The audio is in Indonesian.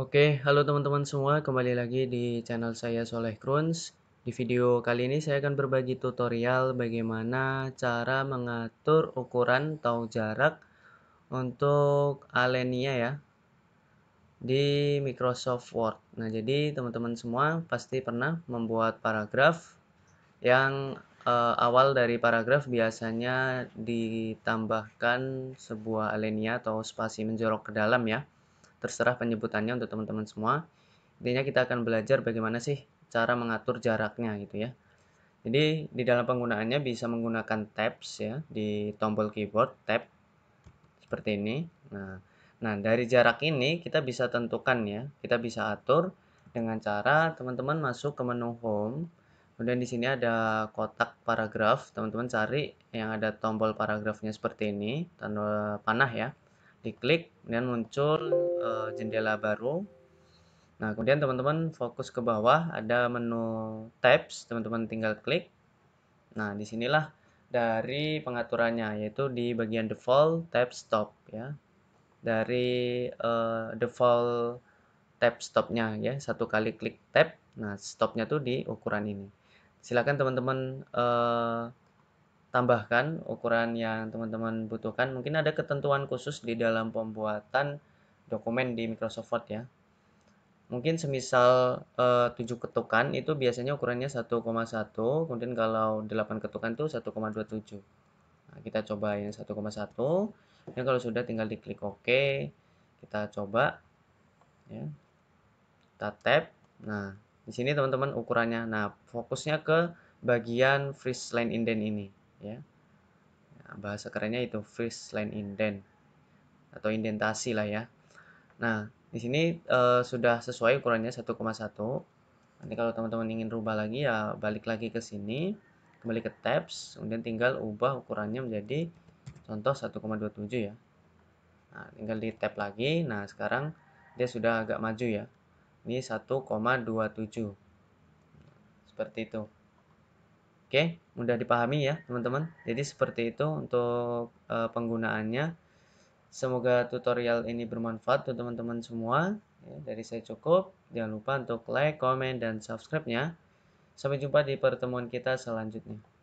Oke, halo teman-teman semua, kembali lagi di channel saya Soleh Kruns. Di video kali ini saya akan berbagi tutorial bagaimana cara mengatur ukuran atau jarak untuk alenia ya di Microsoft Word. Nah, jadi teman-teman semua pasti pernah membuat paragraf yang eh, awal dari paragraf biasanya ditambahkan sebuah alenia atau spasi menjorok ke dalam ya terserah penyebutannya untuk teman-teman semua. Intinya kita akan belajar bagaimana sih cara mengatur jaraknya gitu ya. Jadi di dalam penggunaannya bisa menggunakan tabs ya di tombol keyboard tab seperti ini. Nah, nah dari jarak ini kita bisa tentukan ya, kita bisa atur dengan cara teman-teman masuk ke menu home. Kemudian di sini ada kotak paragraf, teman-teman cari yang ada tombol paragrafnya seperti ini, tanda panah ya diklik kemudian muncul e, jendela baru nah kemudian teman-teman fokus ke bawah ada menu tabs teman-teman tinggal klik nah disinilah dari pengaturannya yaitu di bagian default tab stop ya dari e, default tab stopnya ya satu kali klik tab nah stopnya tuh di ukuran ini silakan teman-teman uh, tambahkan ukuran yang teman-teman butuhkan. Mungkin ada ketentuan khusus di dalam pembuatan dokumen di Microsoft Word ya. Mungkin semisal eh, 7 ketukan itu biasanya ukurannya 1,1, kemudian kalau 8 ketukan itu 1,27. Nah, kita coba yang 1,1. Ya kalau sudah tinggal diklik OK. Kita coba ya. Kita tap. Nah, di sini teman-teman ukurannya. Nah, fokusnya ke bagian freeze line indent ini. Ya. ya bahasa kerennya itu face line indent atau indentasi lah ya nah di sini e, sudah sesuai ukurannya 1,1 nanti kalau teman-teman ingin rubah lagi ya balik lagi ke sini kembali ke tabs kemudian tinggal ubah ukurannya menjadi contoh 1,27 ya nah tinggal di tab lagi nah sekarang dia sudah agak maju ya ini 1,27 seperti itu Oke, mudah dipahami ya teman-teman. Jadi seperti itu untuk uh, penggunaannya. Semoga tutorial ini bermanfaat untuk teman-teman semua. Ya, dari saya cukup. Jangan lupa untuk like, comment, dan subscribe-nya. Sampai jumpa di pertemuan kita selanjutnya.